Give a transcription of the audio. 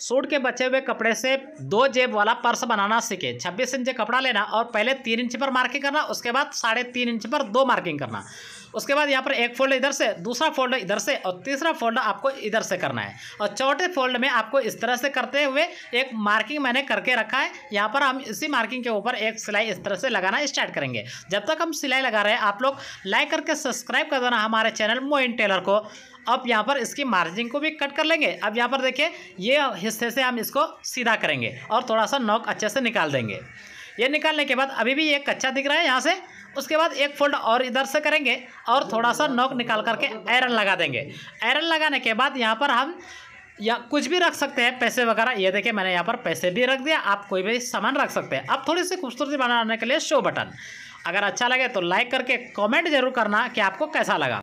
suit के बचे हुए कपड़े से दो जेब वाला पर्स बनाना सीखे छब्बीस इंच कपड़ा लेना और पहले तीन इंच पर मार्किंग करना उसके बाद साढ़े तीन इंच पर दो मार्किंग करना उसके बाद यहाँ पर एक फोल्ड इधर से दूसरा फोल्ड इधर से और तीसरा फोल्ड आपको इधर से करना है और चौथे फोल्ड में आपको इस तरह से करते हुए एक मार्किंग मैंने करके रखा है यहाँ पर हम इसी मार्किंग के ऊपर एक सिलाई इस तरह से लगाना स्टार्ट करेंगे जब तक हम सिलाई लगा रहे हैं आप लोग लाइक करके सब्सक्राइब कर देना हमारे चैनल मोइन टेलर को अब यहाँ पर इसकी मार्जिन को भी कट कर लेंगे अब यहाँ पर देखिए ये हिस्से से हम इसको सीधा करेंगे और थोड़ा सा नोक अच्छे से निकाल देंगे ये निकालने के बाद अभी भी एक कच्चा दिख रहा है यहाँ से उसके बाद एक फोल्ड और इधर से करेंगे और थोड़ा सा नोक निकाल करके आयरन लगा देंगे आयरन लगाने के बाद यहाँ पर हम या कुछ भी रख सकते हैं पैसे वगैरह ये देखिए मैंने यहाँ पर पैसे भी रख दिया आप कोई भी सामान रख सकते हैं अब थोड़ी सी खूबसूरती बनाने के लिए शो बटन अगर अच्छा लगे तो लाइक करके कमेंट जरूर करना कि आपको कैसा लगा